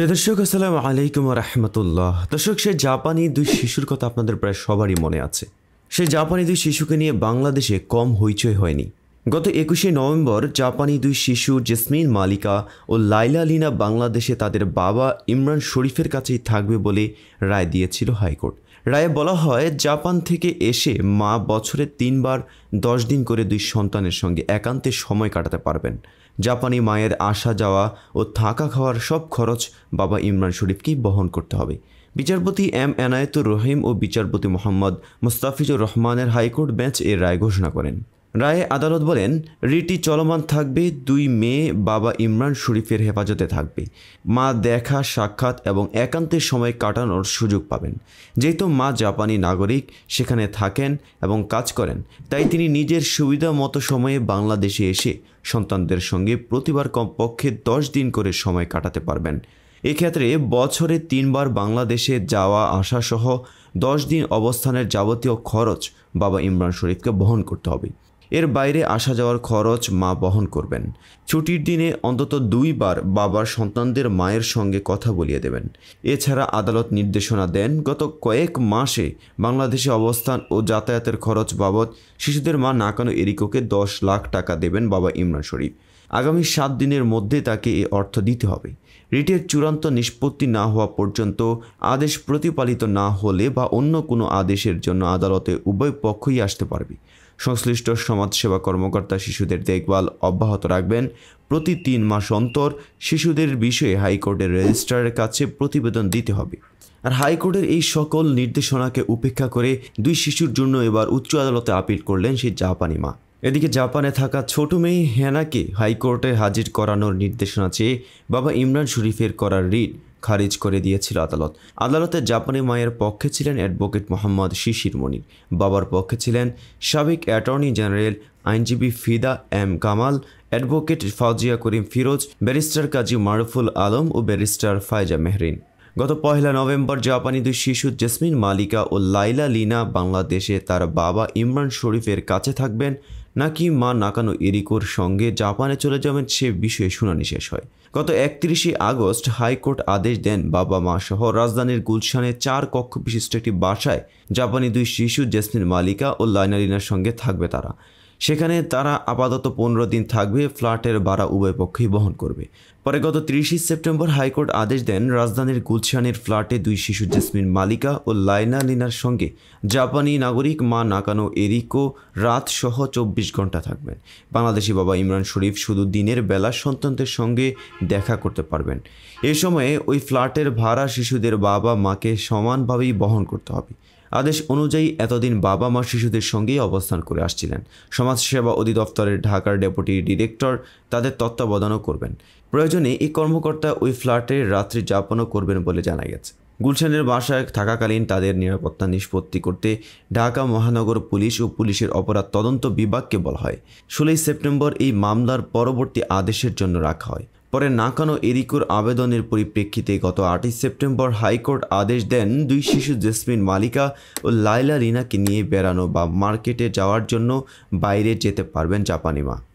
প্রিয় দর্শক আসসালামু আলাইকুম রহমতুল্লাহ দর্শক সে জাপানি দুই শিশুর কথা আপনাদের প্রায় সবারই মনে আছে সে জাপানি দুই শিশুকে নিয়ে বাংলাদেশে কম হইচই হয়নি গত একুশে নভেম্বর জাপানি দুই শিশু জেসমিন মালিকা ও লাইলা লিনা বাংলাদেশে তাদের বাবা ইমরান শরীফের কাছেই থাকবে বলে রায় দিয়েছিল হাইকোর্ট রায়ে বলা হয় জাপান থেকে এসে মা বছরে তিনবার দশ দিন করে দুই সন্তানের সঙ্গে একান্তে সময় কাটাতে পারবেন জাপানি মায়ের আসা যাওয়া ও থাকা খাওয়ার সব খরচ বাবা ইমরান শরীফকেই বহন করতে হবে বিচারপতি এম এনায়েতুর রহিম ও বিচারপতি মোহাম্মদ মুস্তাফিজুর রহমানের হাইকোর্ট বেঞ্চ এর রায় ঘোষণা করেন রায়ে আদালত বলেন রিটি চলমান থাকবে দুই মেয়ে বাবা ইমরান শরীফের হেফাজতে থাকবে মা দেখা সাক্ষাৎ এবং একান্তের সময় কাটানোর সুযোগ পাবেন যেহেতু মা জাপানি নাগরিক সেখানে থাকেন এবং কাজ করেন তাই তিনি নিজের সুবিধা মতো সময়ে বাংলাদেশে এসে সন্তানদের সঙ্গে প্রতিবার কমপক্ষে দশ দিন করে সময় কাটাতে পারবেন এক্ষেত্রে বছরে তিনবার বাংলাদেশে যাওয়া আসাসহ দশ দিন অবস্থানের যাবতীয় খরচ বাবা ইমরান শরীফকে বহন করতে হবে এর বাইরে আসা যাওয়ার খরচ মা বহন করবেন ছুটির দিনে অন্তত দুইবার বাবার সন্তানদের মায়ের সঙ্গে কথা বলিয়ে দেবেন এছাড়া আদালত নির্দেশনা দেন গত কয়েক মাসে বাংলাদেশে অবস্থান ও যাতায়াতের খরচ বাবদ শিশুদের মা নাকানো এরিকোকে দশ লাখ টাকা দেবেন বাবা ইমরান শরীফ আগামী সাত দিনের মধ্যে তাকে এ অর্থ দিতে হবে রিটের চূড়ান্ত নিষ্পত্তি না হওয়া পর্যন্ত আদেশ প্রতিপালিত না হলে বা অন্য কোনো আদেশের জন্য আদালতে উভয় পক্ষই আসতে পারবে সংশ্লিষ্ট সমাজসেবা কর্মকর্তা শিশুদের দেখভাল অব্যাহত রাখবেন প্রতি তিন মাস অন্তর শিশুদের বিষয়ে হাইকোর্টের রেজিস্ট্রারের কাছে প্রতিবেদন দিতে হবে আর হাইকোর্টের এই সকল নির্দেশনাকে উপেক্ষা করে দুই শিশুর জন্য এবার উচ্চ আদালতে আপিল করলেন সেই জাপানি মা এদিকে জাপানে থাকা ছোট মেয়ে হেনাকে হাইকোর্টে হাজির করানোর নির্দেশনা চেয়ে বাবা ইমরান শরীফের করার রিট খারিজ করে দিয়েছিল আদালত আদালতে জাপানি মায়ের পক্ষে ছিলেন অ্যাডভোকেট মোহাম্মদ শিশির মণি বাবার পক্ষে ছিলেন সাবেক অ্যাটর্নি জেনারেল আইনজীবী Fida M Kamal advocate Fauzia Karim Firoz barrister Kazi Maruful Alam ও ব্যারিস্টার ফায়জা মেহরিন গত পহেলা নভেম্বর জাপানি দুই শিশু জেসমিন মালিকা ও লাইলা লিনা বাংলাদেশে তার বাবা ইমরান শরীফের কাছে থাকবেন নাকি মা নাকানো এরিকোর সঙ্গে জাপানে চলে যাবেন সে বিষয়ে শুনানি শেষ হয় গত একত্রিশে আগস্ট হাইকোর্ট আদেশ দেন বাবা মা সহ রাজধানীর গুলশানে চার কক্ষ বিশিষ্ট একটি বাসায় জাপানি দুই শিশু জেসমিন মালিকা ও লাইনারিনার সঙ্গে থাকবে তারা সেখানে তারা আপাতত পনেরো দিন থাকবে ফ্ল্যাটের ভাড়া উভয় পক্ষই বহন করবে পরে গত তিরিশে সেপ্টেম্বর হাইকোর্ট আদেশ দেন রাজধানীর গুলশানের ফ্ল্যাটে দুই শিশু জেসমিন মালিকা ও লাইনা লিনার সঙ্গে জাপানি নাগরিক মা নাকানো এরিকো রাত সহ চব্বিশ ঘন্টা থাকবেন বাংলাদেশি বাবা ইমরান শরীফ শুধু দিনের বেলা সন্তানদের সঙ্গে দেখা করতে পারবেন এ সময়ে ওই ফ্ল্যাটের ভাড়া শিশুদের বাবা মাকে সমানভাবেই বহন করতে হবে আদেশ অনুযায়ী এতদিন বাবা মা শিশুদের সঙ্গেই অবস্থান করে আসছিলেন সমাজসেবা অধিদপ্তরের ঢাকার ডেপুটি ডিরেক্টর তাদের তত্ত্বাবধানও করবেন প্রয়োজনে এই কর্মকর্তা ওই ফ্ল্যাটে রাত্রি যাপনও করবেন বলে জানা গেছে গুলশানের বাসায় থাকাকালীন তাদের নিরাপত্তা নিষ্পত্তি করতে ঢাকা মহানগর পুলিশ ও পুলিশের অপরাধ তদন্ত বিভাগকে বলা হয় ষোলোই সেপ্টেম্বর এই মামলার পরবর্তী আদেশের জন্য রাখা হয় পরে নাকানো এরিকোর আবেদনের পরিপ্রেক্ষিতে গত আটই সেপ্টেম্বর হাইকোর্ট আদেশ দেন দুই শিশু জেসমিন মালিকা ও লাইলা রিনাকে নিয়ে বেড়ানো বা মার্কেটে যাওয়ার জন্য বাইরে যেতে পারবেন জাপানি মা